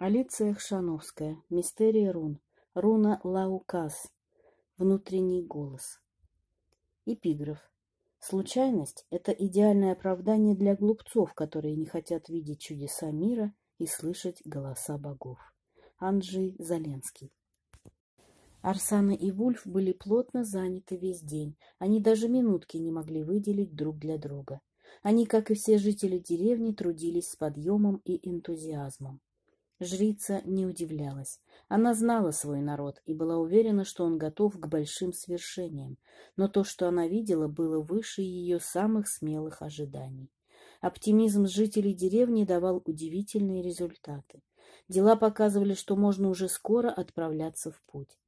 Алиция Хшановская. Мистерия рун. Руна Лаукас. Внутренний голос. Эпиграф. Случайность – это идеальное оправдание для глупцов, которые не хотят видеть чудеса мира и слышать голоса богов. Анджей Заленский. Арсана и Вульф были плотно заняты весь день. Они даже минутки не могли выделить друг для друга. Они, как и все жители деревни, трудились с подъемом и энтузиазмом. Жрица не удивлялась. Она знала свой народ и была уверена, что он готов к большим свершениям, но то, что она видела, было выше ее самых смелых ожиданий. Оптимизм жителей деревни давал удивительные результаты. Дела показывали, что можно уже скоро отправляться в путь.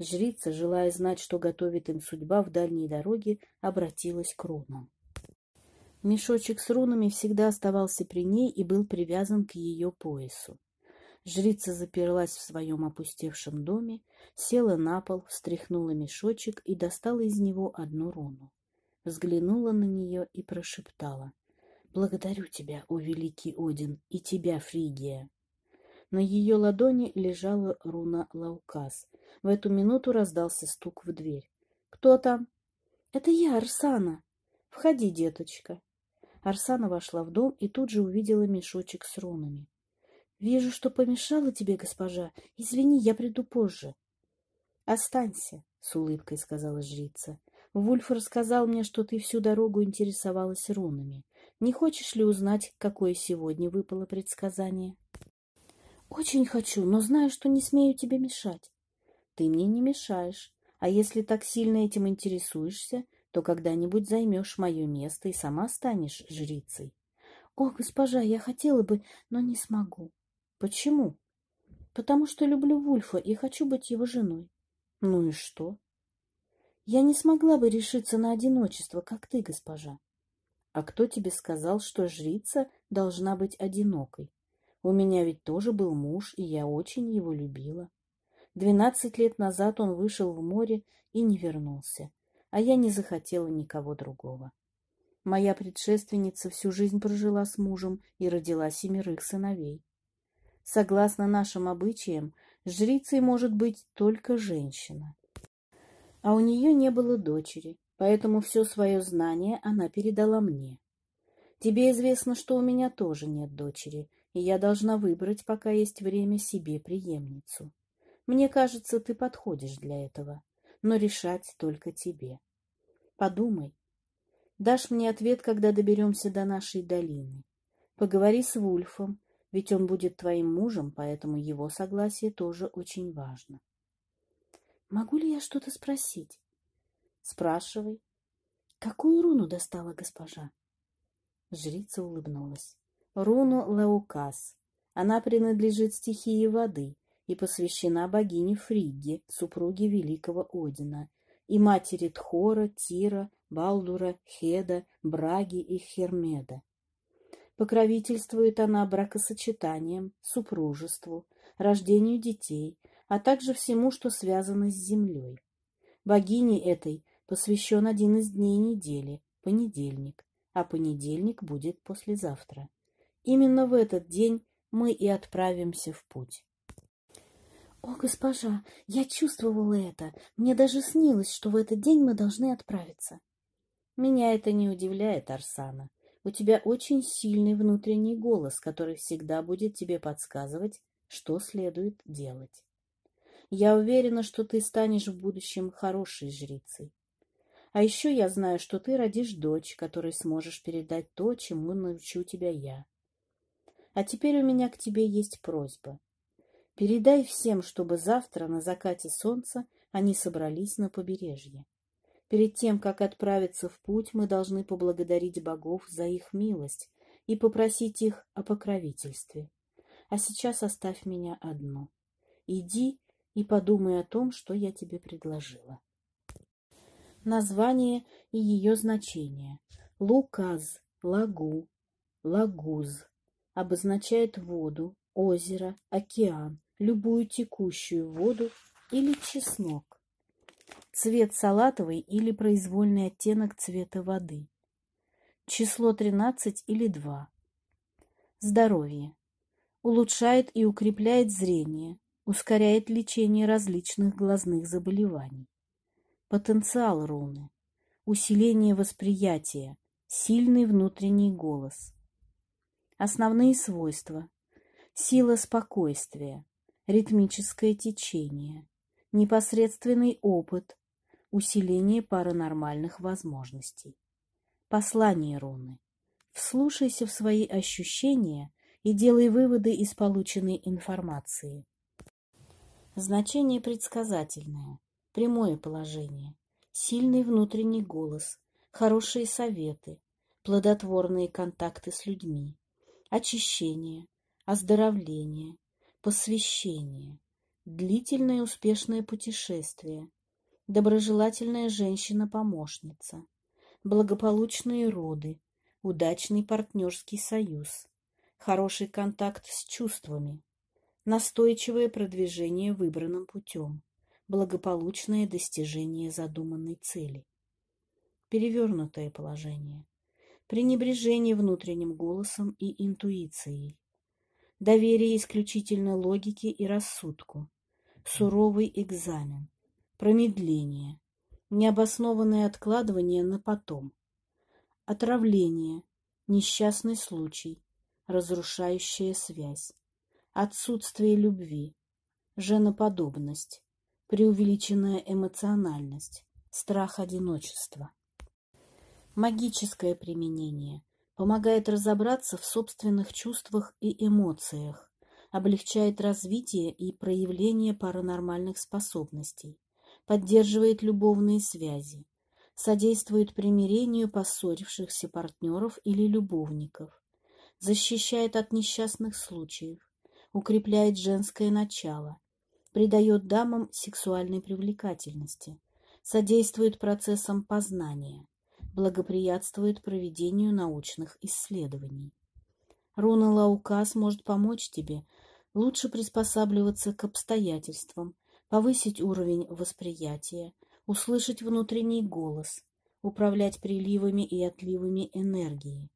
Жрица, желая знать, что готовит им судьба в дальней дороге, обратилась к рунам. Мешочек с рунами всегда оставался при ней и был привязан к ее поясу. Жрица заперлась в своем опустевшем доме, села на пол, встряхнула мешочек и достала из него одну руну. Взглянула на нее и прошептала. «Благодарю тебя, о великий Один, и тебя, Фригия!» На ее ладони лежала руна Лаукас. В эту минуту раздался стук в дверь. «Кто там?» «Это я, Арсана!» «Входи, деточка!» Арсана вошла в дом и тут же увидела мешочек с рунами. — Вижу, что помешала тебе, госпожа. Извини, я приду позже. — Останься, — с улыбкой сказала жрица. — Вульф рассказал мне, что ты всю дорогу интересовалась рунами. Не хочешь ли узнать, какое сегодня выпало предсказание? — Очень хочу, но знаю, что не смею тебе мешать. — Ты мне не мешаешь. А если так сильно этим интересуешься, то когда-нибудь займешь мое место и сама станешь жрицей. — О, госпожа, я хотела бы, но не смогу. Почему? Потому что люблю Вульфа и хочу быть его женой. Ну и что? Я не смогла бы решиться на одиночество, как ты, госпожа. А кто тебе сказал, что жрица должна быть одинокой? У меня ведь тоже был муж, и я очень его любила. Двенадцать лет назад он вышел в море и не вернулся, а я не захотела никого другого. Моя предшественница всю жизнь прожила с мужем и родила семерых сыновей. Согласно нашим обычаям, жрицей может быть только женщина. А у нее не было дочери, поэтому все свое знание она передала мне. Тебе известно, что у меня тоже нет дочери, и я должна выбрать, пока есть время, себе преемницу. Мне кажется, ты подходишь для этого, но решать только тебе. Подумай. Дашь мне ответ, когда доберемся до нашей долины. Поговори с Вульфом ведь он будет твоим мужем, поэтому его согласие тоже очень важно. Могу ли я что-то спросить? Спрашивай. Какую руну достала госпожа? Жрица улыбнулась. Руну Леукас. Она принадлежит стихии воды и посвящена богине Фригге, супруге великого Одина, и матери Тхора, Тира, Балдура, Хеда, Браги и Хермеда. Покровительствует она бракосочетанием, супружеству, рождению детей, а также всему, что связано с землей. Богине этой посвящен один из дней недели, понедельник, а понедельник будет послезавтра. Именно в этот день мы и отправимся в путь. «О, госпожа, я чувствовала это. Мне даже снилось, что в этот день мы должны отправиться». «Меня это не удивляет, Арсана. У тебя очень сильный внутренний голос, который всегда будет тебе подсказывать, что следует делать. Я уверена, что ты станешь в будущем хорошей жрицей. А еще я знаю, что ты родишь дочь, которой сможешь передать то, чему научу тебя я. А теперь у меня к тебе есть просьба. Передай всем, чтобы завтра на закате солнца они собрались на побережье. Перед тем, как отправиться в путь, мы должны поблагодарить богов за их милость и попросить их о покровительстве. А сейчас оставь меня одну. Иди и подумай о том, что я тебе предложила. Название и ее значение. Луказ, лагу, лагуз обозначает воду, озеро, океан, любую текущую воду или чеснок цвет салатовый или произвольный оттенок цвета воды, число 13 или 2. Здоровье. Улучшает и укрепляет зрение, ускоряет лечение различных глазных заболеваний. Потенциал руны. Усиление восприятия, сильный внутренний голос. Основные свойства. Сила спокойствия, ритмическое течение, непосредственный опыт, усиление паранормальных возможностей. Послание руны. Вслушайся в свои ощущения и делай выводы из полученной информации. Значение предсказательное, прямое положение, сильный внутренний голос, хорошие советы, плодотворные контакты с людьми, очищение, оздоровление, посвящение, длительное успешное путешествие, доброжелательная женщина-помощница, благополучные роды, удачный партнерский союз, хороший контакт с чувствами, настойчивое продвижение выбранным путем, благополучное достижение задуманной цели. Перевернутое положение. Пренебрежение внутренним голосом и интуицией. Доверие исключительно логике и рассудку. Суровый экзамен промедление, необоснованное откладывание на потом, отравление, несчастный случай, разрушающая связь, отсутствие любви, женоподобность, преувеличенная эмоциональность, страх одиночества. Магическое применение помогает разобраться в собственных чувствах и эмоциях, облегчает развитие и проявление паранормальных способностей, поддерживает любовные связи, содействует примирению поссорившихся партнеров или любовников, защищает от несчастных случаев, укрепляет женское начало, придает дамам сексуальной привлекательности, содействует процессам познания, благоприятствует проведению научных исследований. Руна Лаукас может помочь тебе лучше приспосабливаться к обстоятельствам, повысить уровень восприятия, услышать внутренний голос, управлять приливами и отливами энергии,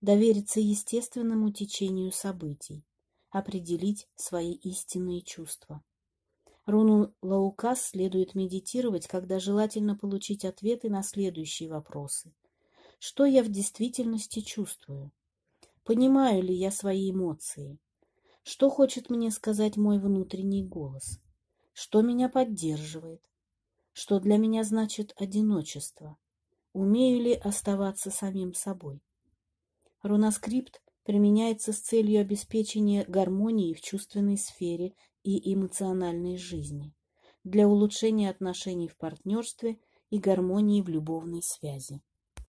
довериться естественному течению событий, определить свои истинные чувства. Руну Лаукас следует медитировать, когда желательно получить ответы на следующие вопросы. Что я в действительности чувствую? Понимаю ли я свои эмоции? Что хочет мне сказать мой внутренний голос? что меня поддерживает, что для меня значит одиночество, умею ли оставаться самим собой. Руноскрипт применяется с целью обеспечения гармонии в чувственной сфере и эмоциональной жизни, для улучшения отношений в партнерстве и гармонии в любовной связи.